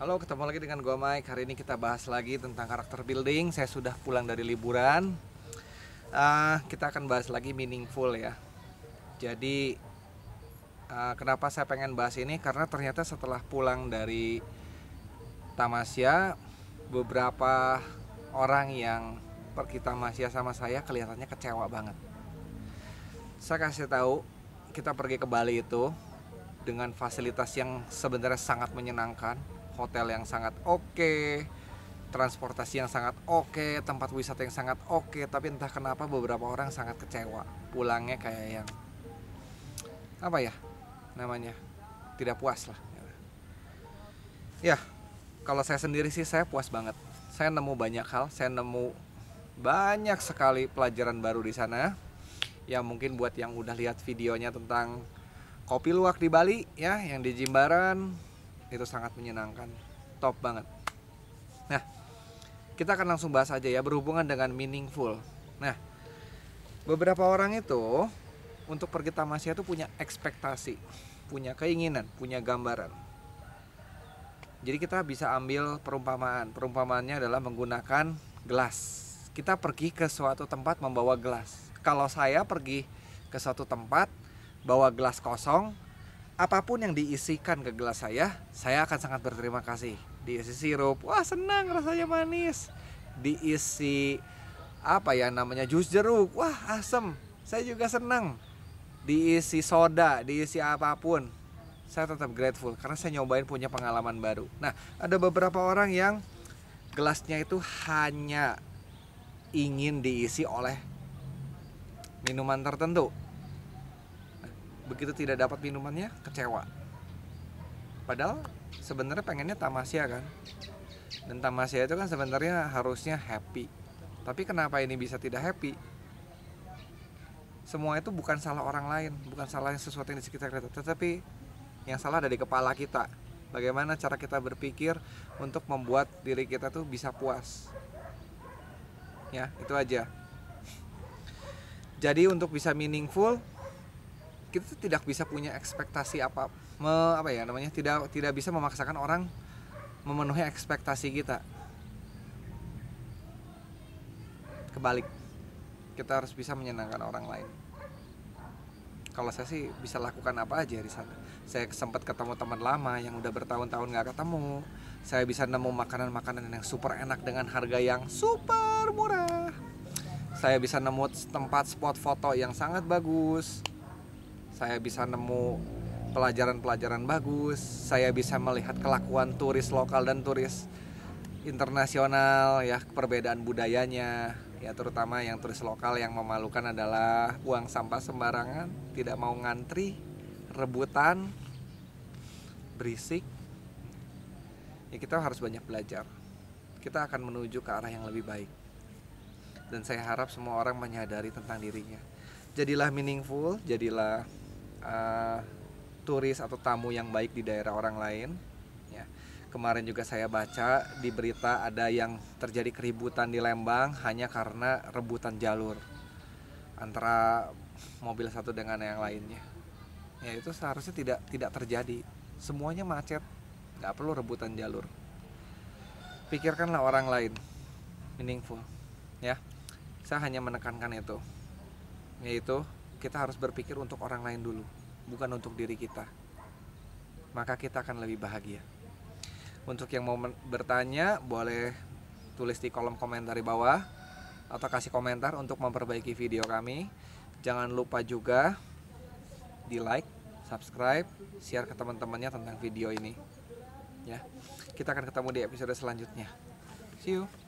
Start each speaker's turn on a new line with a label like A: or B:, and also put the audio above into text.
A: Halo, ketemu lagi dengan gue Mike. Hari ini kita bahas lagi tentang karakter building. Saya sudah pulang dari liburan. Uh, kita akan bahas lagi meaningful ya. Jadi uh, kenapa saya pengen bahas ini? Karena ternyata setelah pulang dari Tamasya, beberapa orang yang pergi Tamasya sama saya kelihatannya kecewa banget. Saya kasih tahu, kita pergi ke Bali itu dengan fasilitas yang sebenarnya sangat menyenangkan hotel yang sangat oke okay, transportasi yang sangat oke okay, tempat wisata yang sangat oke okay, tapi entah kenapa beberapa orang sangat kecewa pulangnya kayak yang apa ya namanya tidak puas lah ya kalau saya sendiri sih saya puas banget saya nemu banyak hal saya nemu banyak sekali pelajaran baru di sana ya mungkin buat yang udah lihat videonya tentang kopi luwak di Bali ya yang di Jimbaran itu sangat menyenangkan top banget nah kita akan langsung bahas aja ya berhubungan dengan meaningful nah beberapa orang itu untuk pergi tamasya itu punya ekspektasi punya keinginan punya gambaran jadi kita bisa ambil perumpamaan perumpamaannya adalah menggunakan gelas kita pergi ke suatu tempat membawa gelas kalau saya pergi ke suatu tempat bawa gelas kosong apapun yang diisikan ke gelas saya, saya akan sangat berterima kasih. Diisi sirup, wah senang rasanya manis. Diisi apa ya namanya jus jeruk, wah asem. Saya juga senang. Diisi soda, diisi apapun. Saya tetap grateful karena saya nyobain punya pengalaman baru. Nah, ada beberapa orang yang gelasnya itu hanya ingin diisi oleh minuman tertentu begitu tidak dapat minumannya kecewa padahal sebenarnya pengennya tamasya kan dan tamasya itu kan sebenarnya harusnya happy tapi kenapa ini bisa tidak happy semua itu bukan salah orang lain bukan salah sesuatu yang di sekitar kita tetapi yang salah ada di kepala kita bagaimana cara kita berpikir untuk membuat diri kita tuh bisa puas ya itu aja jadi untuk bisa meaningful kita tidak bisa punya ekspektasi apa me, apa ya namanya tidak tidak bisa memaksakan orang memenuhi ekspektasi kita kebalik kita harus bisa menyenangkan orang lain kalau saya sih bisa lakukan apa aja di sana saya sempat ketemu teman lama yang udah bertahun-tahun nggak ketemu saya bisa nemu makanan-makanan yang super enak dengan harga yang super murah saya bisa nemu tempat spot foto yang sangat bagus saya bisa nemu pelajaran-pelajaran bagus, saya bisa melihat kelakuan turis lokal dan turis internasional ya perbedaan budayanya ya terutama yang turis lokal yang memalukan adalah buang sampah sembarangan tidak mau ngantri rebutan berisik ya kita harus banyak belajar kita akan menuju ke arah yang lebih baik dan saya harap semua orang menyadari tentang dirinya jadilah meaningful jadilah uh, turis atau tamu yang baik di daerah orang lain. Ya. Kemarin juga saya baca di berita ada yang terjadi keributan di Lembang hanya karena rebutan jalur antara mobil satu dengan yang lainnya. Ya itu seharusnya tidak tidak terjadi. Semuanya macet, nggak perlu rebutan jalur. Pikirkanlah orang lain, meaningful, ya. Saya hanya menekankan itu, yaitu kita harus berpikir untuk orang lain dulu, bukan untuk diri kita. Maka kita akan lebih bahagia. Untuk yang mau bertanya, boleh tulis di kolom komentar di bawah atau kasih komentar untuk memperbaiki video kami. Jangan lupa juga di like, subscribe, share ke teman-temannya tentang video ini. Ya. Kita akan ketemu di episode selanjutnya. See you.